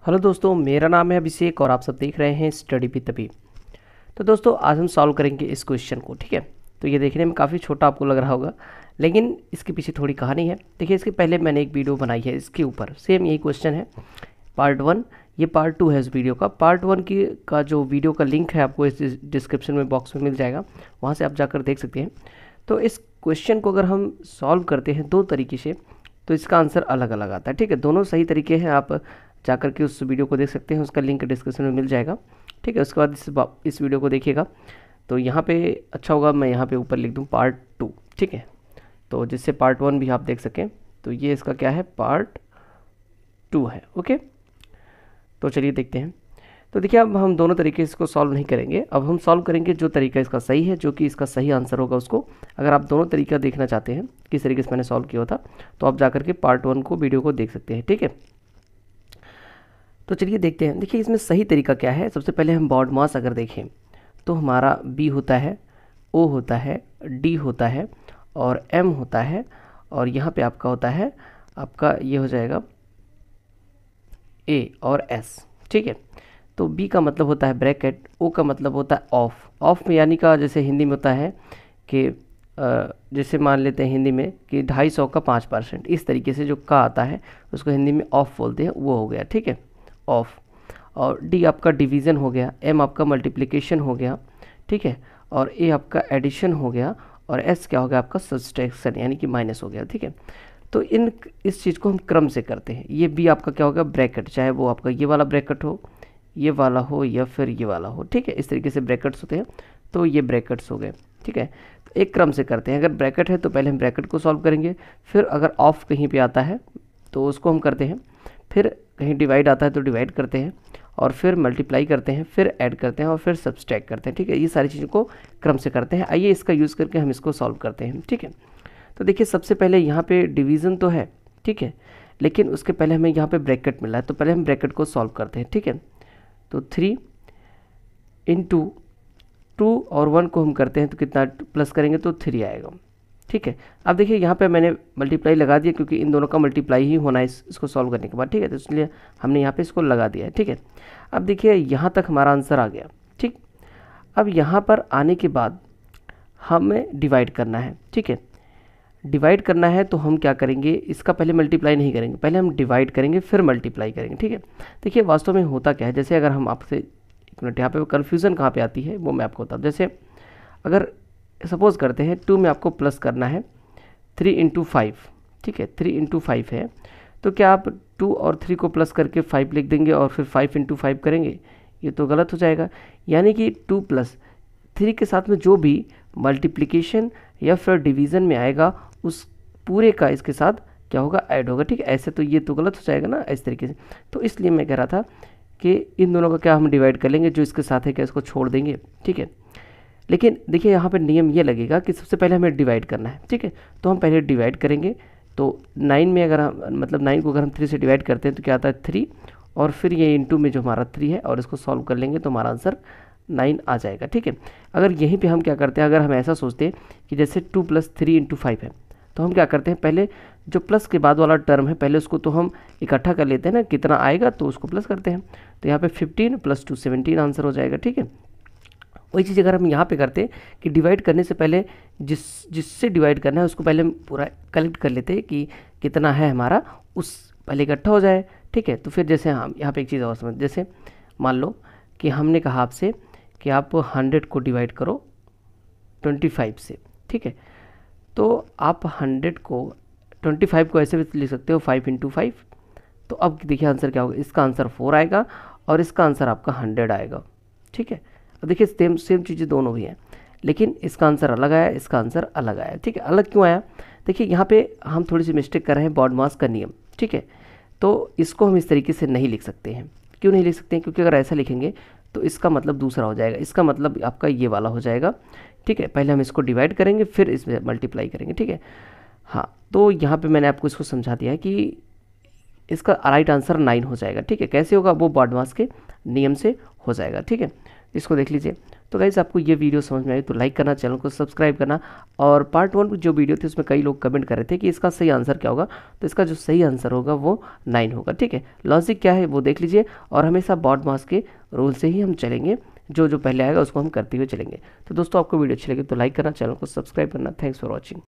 hello दोस्तों मेरा नाम है अभिषेक और आप सब देख रहे हैं स्टडी भी तभी तो दोस्तों आज हम सॉल्व करेंगे इस क्वेश्चन को ठीक है तो ये देखने में काफ़ी छोटा आपको लग रहा होगा लेकिन इसके पीछे थोड़ी कहानी है देखिए इसके पहले मैंने एक वीडियो बनाई है इसके ऊपर सेम यही क्वेश्चन है पार्ट वन ये पार्ट टू है इस वीडियो का पार्ट वन की का जो वीडियो का लिंक है आपको इस डिस्क्रिप्शन में बॉक्स में मिल जाएगा वहाँ से आप जाकर देख सकते हैं तो इस क्वेश्चन को अगर हम सॉल्व करते हैं दो तरीके से तो इसका आंसर अलग अलग आता है ठीक है दोनों सही तरीके हैं आप जाकर के उस वीडियो को देख सकते हैं उसका लिंक डिस्क्रिप्शन में मिल जाएगा ठीक है उसके बाद इस इस वीडियो को देखिएगा तो यहाँ पे अच्छा होगा मैं यहाँ पे ऊपर लिख दूँ पार्ट टू ठीक है तो जिससे पार्ट वन भी आप देख सकें तो ये इसका क्या है पार्ट टू है ओके तो चलिए देखते हैं तो देखिए अब हम दोनों तरीके से इसको सॉल्व नहीं करेंगे अब हम सॉल्व करेंगे जो तरीका इसका सही है जो कि इसका सही आंसर होगा उसको अगर आप दोनों तरीका देखना चाहते हैं किस तरीके से मैंने सॉल्व किया था तो आप जाकर के पार्ट वन को वीडियो को देख सकते हैं ठीक है तो चलिए देखते हैं देखिए इसमें सही तरीका क्या है सबसे पहले हम बॉड मास अगर देखें तो हमारा बी होता है ओ होता है डी होता है और एम होता है और यहाँ पर आपका होता है आपका ये हो जाएगा ए और एस ठीक है तो बी का मतलब होता है ब्रैकेट ओ का मतलब होता है ऑफ ऑफ में यानी का जैसे हिंदी में होता है कि जैसे मान लेते हैं हिंदी में कि ढाई सौ का पाँच परसेंट इस तरीके से जो का आता है उसको हिंदी में ऑफ बोलते हैं वो हो गया ठीक है ऑफ और डी आपका डिवीज़न हो गया एम आपका मल्टीप्लिकेशन हो गया ठीक है और ए आपका एडिशन हो गया और एस क्या हो गया आपका सब्सट्रैक्शन यानी कि माइनस हो गया ठीक है तो इन इस चीज़ को हम क्रम से करते हैं ये भी आपका क्या होगा ब्रैकेट चाहे वो आपका ये वाला ब्रैकेट हो ये वाला हो या फिर ये वाला हो ठीक है इस तरीके से ब्रैकेट्स होते हैं तो ये ब्रैकेट्स हो गए ठीक है तो एक क्रम से करते हैं अगर ब्रैकेट है तो पहले हम ब्रैकेट को सॉल्व करेंगे फिर अगर ऑफ कहीं पर आता है तो उसको हम करते हैं फिर कहीं डिवाइड आता है तो डिवाइड करते हैं और फिर मल्टीप्लाई करते हैं फिर ऐड करते हैं और फिर सब्सट्रैक्ट करते हैं ठीक है ये सारी चीज़ों को क्रम से करते हैं आइए इसका यूज़ करके हम इसको सॉल्व करते हैं ठीक है तो देखिए सबसे पहले यहाँ पे डिवीज़न तो है ठीक है लेकिन उसके पहले हमें यहाँ पे ब्रैकेट मिला है तो पहले हम ब्रैकेट को सॉल्व करते हैं ठीक है तो थ्री इन टू टू और वन को हम करते हैं तो कितना प्लस करेंगे तो थ्री आएगा ठीक है अब देखिए यहाँ पे मैंने मल्टीप्लाई लगा दिया क्योंकि इन दोनों का मल्टीप्लाई ही होना है इस, इसको सॉल्व करने के बाद ठीक है तो इसलिए हमने यहाँ पे इसको लगा दिया है ठीक है अब देखिए यहाँ तक हमारा आंसर आ गया ठीक अब यहाँ पर आने के बाद हमें डिवाइड करना है ठीक है डिवाइड करना है तो हम क्या करेंगे इसका पहले मल्टीप्लाई नहीं करेंगे पहले हम डिवाइड करेंगे फिर मल्टीप्लाई करेंगे ठीक है देखिए वास्तव में होता क्या है जैसे अगर हम आपसे एक मिनट यहाँ पे कन्फ्यूज़न कहाँ पे आती है वो मैं आपको बताऊँ जैसे अगर सपोज़ करते हैं टू में आपको प्लस करना है थ्री इंटू फाइव ठीक है थ्री इंटू फाइव है तो क्या आप टू और थ्री को प्लस करके फाइव लिख देंगे और फिर फाइव इंटू फाइव करेंगे ये तो गलत हो जाएगा यानी कि टू प्लस थ्री के साथ में जो भी मल्टीप्लिकेशन या फिर डिवीज़न में आएगा उस पूरे का इसके साथ क्या होगा ऐड होगा ठीक है ऐसे तो ये तो गलत हो जाएगा ना इस तरीके से तो इसलिए मैं कह रहा था कि इन दोनों का क्या हम डिवाइड कर लेंगे जो इसके साथ है क्या इसको छोड़ देंगे ठीक है लेकिन देखिए यहाँ पर नियम ये लगेगा कि सबसे पहले हमें डिवाइड करना है ठीक है तो हम पहले डिवाइड करेंगे तो नाइन में अगर हम मतलब नाइन को अगर हम थ्री से डिवाइड करते हैं तो क्या आता है थ्री और फिर ये टू में जो हमारा थ्री है और इसको सॉल्व कर लेंगे तो हमारा आंसर नाइन आ जाएगा ठीक है अगर यहीं पे हम क्या करते हैं अगर हम ऐसा सोचते हैं कि जैसे two plus three into five है तो हम क्या करते हैं पहले जो प्लस के बाद वाला टर्म है पहले उसको तो हम इकट्ठा कर लेते हैं ना कितना आएगा तो उसको प्लस करते हैं तो यहाँ पे 15 प्लस टू सेवनटीन आंसर हो जाएगा ठीक है वही चीज़ अगर हम यहाँ पे करते कि डिवाइड करने से पहले जिस जिससे डिवाइड करना है उसको पहले हम पूरा कलेक्ट कर लेते कि कितना है हमारा उस पहले इकट्ठा हो जाए ठीक है तो फिर जैसे हम यहाँ पर एक चीज़ और समझ जैसे मान लो कि हमने कहा आपसे कि आप हंड्रेड को डिवाइड करो ट्वेंटी फाइव से ठीक है तो आप हंड्रेड को ट्वेंटी फाइव को ऐसे भी लिख सकते हो फाइव इंटू फाइव तो अब देखिए आंसर क्या होगा इसका आंसर फोर आएगा और इसका आंसर आपका हंड्रेड आएगा ठीक है अब देखिए सेम सेम चीज़ें दोनों भी हैं लेकिन इसका आंसर अलग आया इसका आंसर अलग आया ठीक है अलग क्यों आया देखिए यहाँ पे हम थोड़ी सी मिस्टेक कर रहे हैं बॉड मास का नियम ठीक है तो इसको हम इस तरीके से नहीं लिख सकते हैं क्यों नहीं लिख सकते हैं क्योंकि अगर ऐसा लिखेंगे तो इसका मतलब दूसरा हो जाएगा इसका मतलब आपका ये वाला हो जाएगा ठीक है पहले हम इसको डिवाइड करेंगे फिर इसमें मल्टीप्लाई करेंगे ठीक है हाँ तो यहाँ पे मैंने आपको इसको समझा दिया है कि इसका राइट आंसर नाइन हो जाएगा ठीक है कैसे होगा वो बॉडमास के नियम से हो जाएगा ठीक है इसको देख लीजिए तो गाइज़ आपको ये वीडियो समझ में आई तो लाइक करना चैनल को सब्सक्राइब करना और पार्ट वन जो वीडियो थी उसमें कई लोग कमेंट कर रहे थे कि इसका सही आंसर क्या होगा तो इसका जो सही आंसर होगा वो नाइन होगा ठीक है लॉजिक क्या है वो देख लीजिए और हमेशा बॉड मास के रूल से ही हम चलेंगे जो जो पहले आएगा उसको हम करते हुए चलेंगे तो दोस्तों आपको वीडियो अच्छी लगे तो लाइक करना चैनल को सब्सक्राइब करना थैंक्स फॉर वॉचिंग